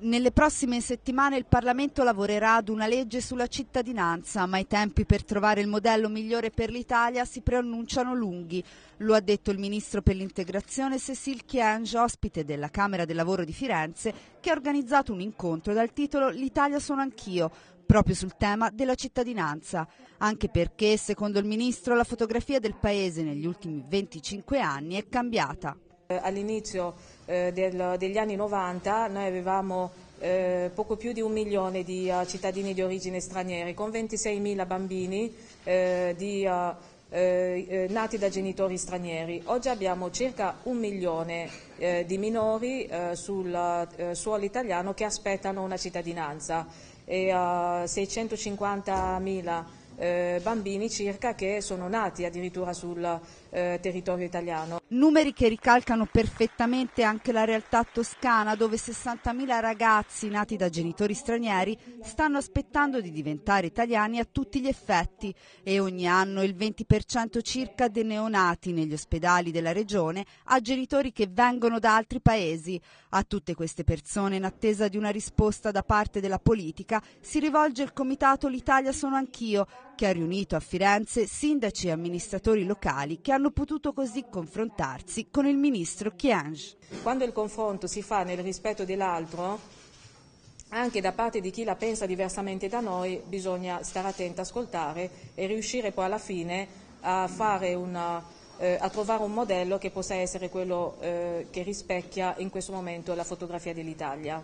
Nelle prossime settimane il Parlamento lavorerà ad una legge sulla cittadinanza, ma i tempi per trovare il modello migliore per l'Italia si preannunciano lunghi. Lo ha detto il ministro per l'integrazione Cecil Chienge, ospite della Camera del Lavoro di Firenze, che ha organizzato un incontro dal titolo L'Italia sono anch'io, proprio sul tema della cittadinanza, anche perché, secondo il ministro, la fotografia del Paese negli ultimi 25 anni è cambiata. Eh, all'inizio eh, degli anni 90 noi avevamo eh, poco più di un milione di uh, cittadini di origine straniera, con 26 mila bambini eh, di, uh, eh, nati da genitori stranieri. Oggi abbiamo circa un milione di minori sul suolo italiano che aspettano una cittadinanza e uh, 650.000 bambini circa che sono nati addirittura sul territorio italiano. Numeri che ricalcano perfettamente anche la realtà toscana dove 60.000 ragazzi nati da genitori stranieri stanno aspettando di diventare italiani a tutti gli effetti e ogni anno il 20% circa dei neonati negli ospedali della regione ha genitori che vengono da altri paesi. A tutte queste persone in attesa di una risposta da parte della politica si rivolge il comitato L'Italia sono anch'io che ha riunito a Firenze sindaci e amministratori locali che hanno potuto così confrontarsi con il ministro Chiange. Quando il confronto si fa nel rispetto dell'altro, anche da parte di chi la pensa diversamente da noi, bisogna stare attenti, ascoltare e riuscire poi alla fine a, una, eh, a trovare un modello che possa essere quello eh, che rispecchia in questo momento la fotografia dell'Italia.